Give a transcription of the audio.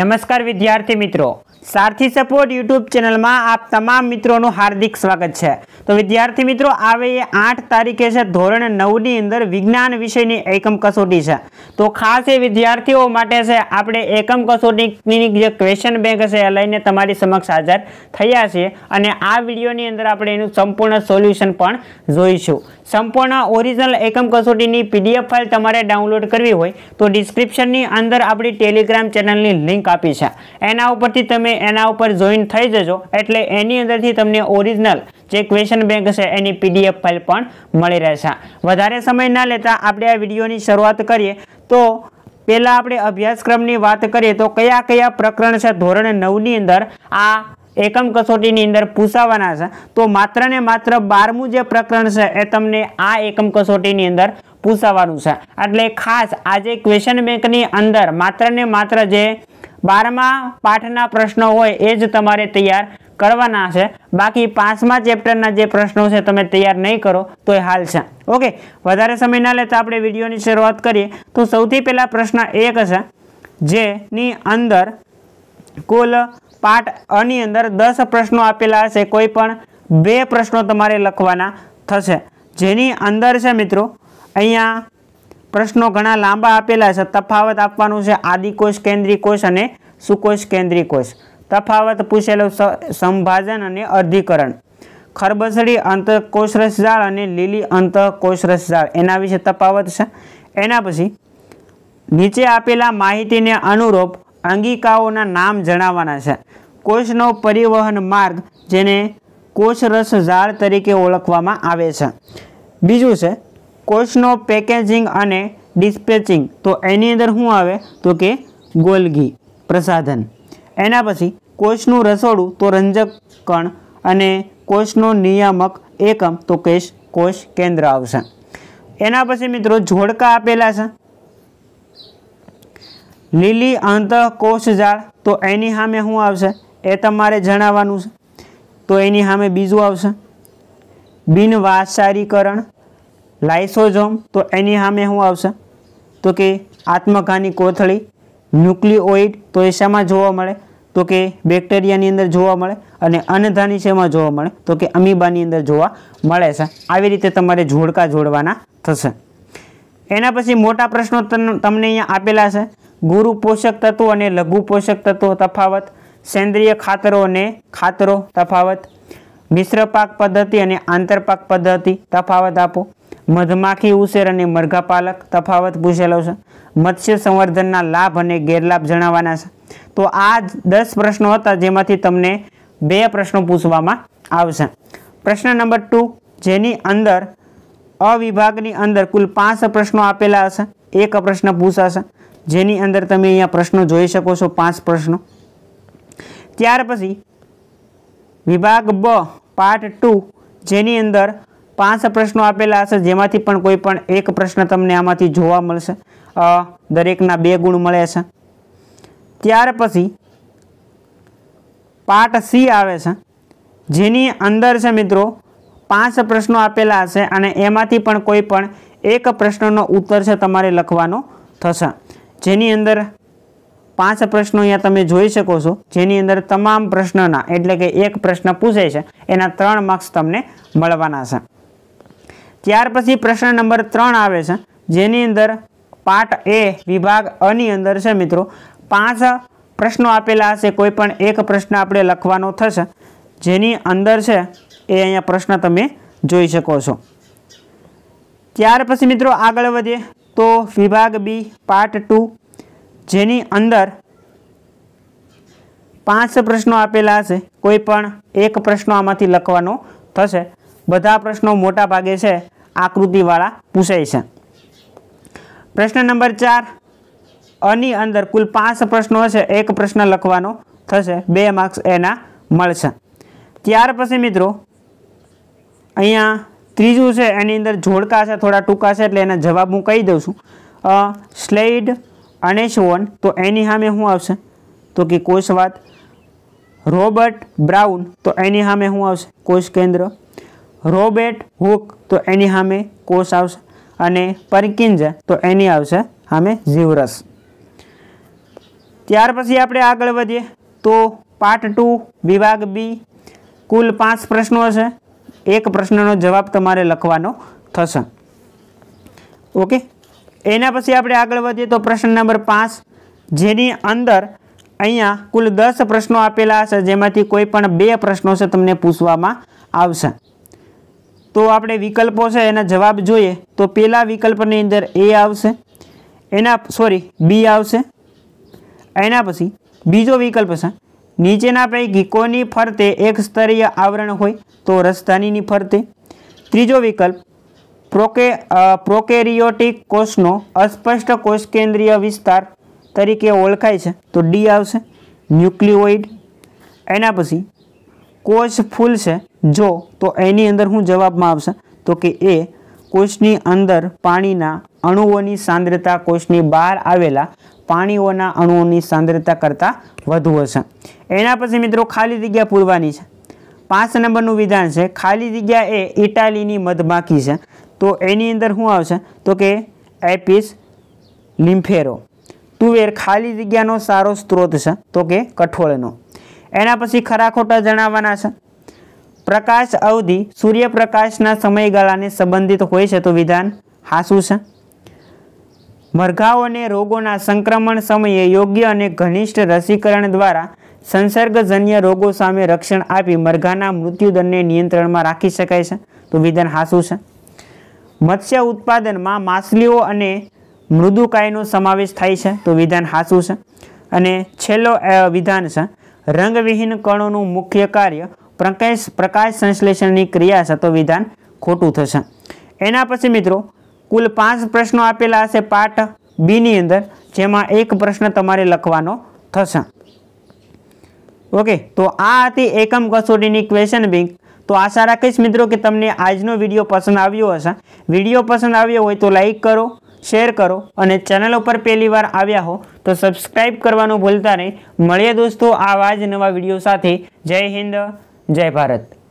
નમસ્કાર વિદ્યાર્થી મિત્રો સારથી સપોર્ટ યુટ્યુબ ચેનલમાં આપ તમામ મિત્રોનું હાર્દિક સ્વાગત છે તો વિદ્યાર્થી મિત્રો આવે એ આઠ તારીખે છે ધોરણ નવની અંદર વિજ્ઞાન વિષયની એકમ કસોટી છે તો ખાસ એ વિદ્યાર્થીઓ માટે છે આપણે એકમ કસોટીની જે ક્વેશ્ચન બેંક છે એ લઈને તમારી સમક્ષ હાજર થયા છે અને આ વિડીયોની અંદર આપણે એનું સંપૂર્ણ સોલ્યુશન પણ જોઈશું સંપૂર્ણ ઓરિજિનલ એકમ કસોટીની પીડીએફ ફાઇલ તમારે ડાઉનલોડ કરવી હોય તો ડિસ્ક્રિપ્શનની અંદર આપણી ટેલિગ્રામ ચેનલની લિંક આપી છે એના ઉપરથી તમે તમે એના ઉપર જોઈન થઈ જજો એટલે એની અંદરથી તમને ઓરિજિનલ જે ક્વેશ્ચન બેંક છે એની પીડીએફ ફાઇલ પણ મળી રહેશે વધારે સમય ના લેતા આપણે આ વિડીયોની શરૂઆત કરીએ તો પહેલાં આપણે અભ્યાસક્રમની વાત કરીએ તો કયા કયા પ્રકરણ છે ધોરણ નવની અંદર આ એકમ કસોટીની અંદર પૂછાવાના છે તો માત્ર ને માત્ર બારમું જે પ્રકરણ છે એ તમને આ એકમ કસોટીની અંદર પૂછાવાનું છે એટલે ખાસ આજે ક્વેશ્ચન બેંકની અંદર માત્ર ને માત્ર જે બારમા પાઠના પ્રશ્નો હોય એ જ તમારે તૈયાર કરવાના છે બાકી પાંચમા ચેપ્ટરના જે પ્રશ્નો છે તમે તૈયાર નહીં કરો તો એ હાલ છે ઓકે વધારે સમય ના લેતા આપણે વિડીયોની શરૂઆત કરીએ તો સૌથી પહેલાં પ્રશ્ન એક છે જેની અંદર કુલ પાઠ અની અંદર દસ પ્રશ્નો આપેલા હશે કોઈ પણ બે પ્રશ્નો તમારે લખવાના થશે જેની અંદર છે મિત્રો અહીંયા પ્રશ્નો ઘણા લાંબા આપેલા છે તફાવત આપવાનું છે આદિકોષ કેન્દ્રીકોષ અને સુકોષ કેન્દ્રીકોષ તફાવત પૂછેલો સંભાજન અને અર્ધીકરણ ખરબસડી અંતઃકોષરસજાળ અને લીલી અંતઃકોષરસજાળ એના વિશે તફાવત છે એના પછી નીચે આપેલા માહિતીને અનુરૂપ અંગિકાઓના નામ જણાવવાના છે કોષનો પરિવહન માર્ગ જેને કોષરસજાળ તરીકે ઓળખવામાં આવે છે બીજું છે કોર્સનો પેકેજિંગ અને ડિસ્પેચિંગ તો એની અંદર શું આવે તો કે ગોલગી પ્રસાધન એના પછી કોષનું રસોડું તો રંજક કણ અને કોષનો નિયામક એકમ તો કેશ કોષ કેન્દ્ર આવશે એના પછી મિત્રો જોડકા આપેલા છે લીલી આંતઃકોષ ઝાડ તો એની સામે શું આવશે એ તમારે જણાવવાનું છે તો એની સામે બીજું આવશે બિનવાસારીકરણ લાઇસોઝોમ તો એની સામે શું આવશે તો કે આત્મઘાની કોથળી ન્યુક્લિઓઇડ તો એ શામાં જોવા મળે તો કે બેક્ટેરિયાની અંદર જોવા મળે અને અનધાની શેમાં જોવા મળે તો કે અમીબાની અંદર જોવા મળે છે આવી રીતે તમારે જોડકા જોડવાના થશે એના પછી મોટા પ્રશ્નો તમને અહીંયા આપેલા છે ગુરુ પોષક તત્વો અને લઘુ પોષક તત્વો તફાવત સેન્દ્રિય ખાતરો અને ખાતરો તફાવત મિશ્ર પાક પદ્ધતિ અને આંતરપાક પદ્ધતિ તફાવત આપો મધમાખી ઉછેર અને મરઘા પાલક તફાવત પૂછેલો છે મત્સ્ય સંવર્ધનના લાભ અને ગેરલાભ જણાવવાના છે તો આ દસ પ્રશ્નો હતા જેમાંથી તમને બે પ્રશ્નો પૂછવામાં આવશે પ્રશ્ન નંબર ટુ જેની અંદર અવિભાગની અંદર કુલ પાંચ પ્રશ્નો આપેલા હશે એક પ્રશ્ન પૂછાશે જેની અંદર તમે અહીંયા પ્રશ્નો જોઈ શકો છો પાંચ પ્રશ્નો ત્યાર પછી વિભાગ બ પાર્ટ ટુ જેની અંદર પાંચ પ્રશ્નો આપેલા હશે જેમાંથી પણ કોઈ પણ એક પ્રશ્ન તમને આમાંથી જોવા મળશે દરેકના બે ગુણ મળે છે ત્યાર પછી પાઠ સી આવે છે જેની અંદર છે મિત્રો પાંચ પ્રશ્નો આપેલા હશે અને એમાંથી પણ કોઈ પણ એક પ્રશ્નનો ઉત્તર છે તમારે લખવાનો થશે જેની અંદર પાંચ પ્રશ્નો અહીંયા તમે જોઈ શકો છો જેની અંદર તમામ પ્રશ્નના એટલે કે એક પ્રશ્ન પૂછે છે એના ત્રણ માર્ક્સ તમને મળવાના છે ત્યાર પછી પ્રશ્ન નંબર ત્રણ આવે છે જેની અંદર પાર્ટ એ વિભાગ અની અંદર છે મિત્રો પાંચ પ્રશ્નો આપેલા હશે કોઈ પણ એક પ્રશ્ન આપણે લખવાનો થશે જેની અંદર છે એ અહીંયા પ્રશ્ન તમે જોઈ શકો છો ત્યાર પછી મિત્રો આગળ વધીએ તો વિભાગ બી પાર્ટ ટુ જેની અંદર પાંચ પ્રશ્નો આપેલા હશે કોઈ પણ એક પ્રશ્નો આમાંથી લખવાનો થશે બધા પ્રશ્નો મોટા ભાગે છે આકૃતિવાળા પૂછાય છે પ્રશ્ન નંબર ચાર અની અંદર કુલ પાંચ પ્રશ્નો છે એક પ્રશ્ન લખવાનો થશે બે માર્ક્સ એના મળશે ત્યાર પછી મિત્રો અહીંયા ત્રીજું છે એની અંદર જોડકા છે થોડા ટૂંકા છે એટલે એના જવાબ હું કહી દઉં છું સ્લેઇડ અને શોન તો એની સામે શું આવશે તો કે કોષ વાત રોબર્ટ બ્રાઉન તો એની સામે શું આવશે કોષ કેન્દ્ર રોબેટ હુક તો એની સામે કોષ આવશે અને પરકિન્જ તો એની આવશે સામે જીવરસ ત્યાર પછી આપણે આગળ વધીએ તો પાર્ટ ટુ વિભાગ બી કુલ પાંચ પ્રશ્નો હશે એક પ્રશ્નનો જવાબ તમારે લખવાનો થશે ઓકે એના પછી આપણે આગળ વધીએ તો પ્રશ્ન નંબર પાંચ જેની અંદર અહીંયા કુલ દસ પ્રશ્નો આપેલા હશે જેમાંથી કોઈ પણ બે પ્રશ્નો છે તમને પૂછવામાં આવશે તો આપણે વિકલ્પો છે એના જવાબ જોઈએ તો પહેલા વિકલ્પની અંદર એ આવશે એના સોરી બી આવશે એના પછી બીજો વિકલ્પ છે નીચેના પૈકી કોની ફરતે એક સ્તરીય આવરણ હોય તો રસધાનીની ફરતે ત્રીજો વિકલ્પ પ્રોકે પ્રોકેરિયોટિક કોષનો અસ્પષ્ટ કોષ કેન્દ્રીય વિસ્તાર તરીકે ઓળખાય છે તો ડી આવશે ન્યુક્લિઓઇડ એના પછી કોષ ફૂલ છે જો તો એની અંદર શું જવાબમાં આવશે તો કે એ કોષની અંદર પાણીના અણુઓની સાંદ્રતા કોષની બહાર આવેલા પાણીઓના અણુઓની સાંદ્રતા કરતાં વધુ હશે એના પછી મિત્રો ખાલી જગ્યા પૂરવાની છે પાંચ નંબરનું વિધાન છે ખાલી જગ્યા એ ઇટાલીની મધમાખી છે તો એની અંદર શું આવશે તો કે એપિસ લિમ્ફેરો તુવેર ખાલી જગ્યાનો સારો સ્ત્રોત છે તો કે કઠોળનો એના પછી ખરા ખોટા જણાવવાના છે પ્રકાશ અવધિ સૂર્યપ્રકાશના સમયગાળાને સંબંધિત હોય છે તો વિધાન હાસું છે મરઘાઓને રોગોના સંક્રમણ સમયે યોગ્ય અને ઘનિષ્ઠ રસીકરણ દ્વારા સંસર્ગજન્ય રોગો સામે રક્ષણ આપી મરઘાના મૃત્યુદરને નિયંત્રણમાં રાખી શકાય છે તો વિધાન હાસું છે મત્સ્ય ઉત્પાદનમાં માછલીઓ અને મૃદુકાયનો સમાવેશ થાય છે તો વિધાન હાસું છે અને છેલ્લો વિધાન છે રંગવિહીન કણોનું મુખ્ય કાર્ય પ્રકાશ પ્રકાશ સંશ્લેષણની ક્રિયા થતો વિધાન ખોટું થશે એના પછી મિત્રો કુલ પાંચ પ્રશ્નો આપેલા હશે પાઠ બીની અંદર જેમાં એક પ્રશ્ન તમારે લખવાનો થશે ઓકે તો આ હતી એકમ કસોટીની ક્વેશ્ચન બેંક તો આશા રાખીશ મિત્રો કે તમને આજનો વિડીયો પસંદ આવ્યો હશે વિડીયો પસંદ આવ્યો હોય તો લાઈક કરો શેર કરો અને ચેનલ ઉપર વાર આવ્યા હો તો સબસ્ક્રાઈબ કરવાનું ભૂલતા નહીં મળીએ દોસ્તો આવા જ નવા વિડીયો સાથે જય હિન્દ જય ભારત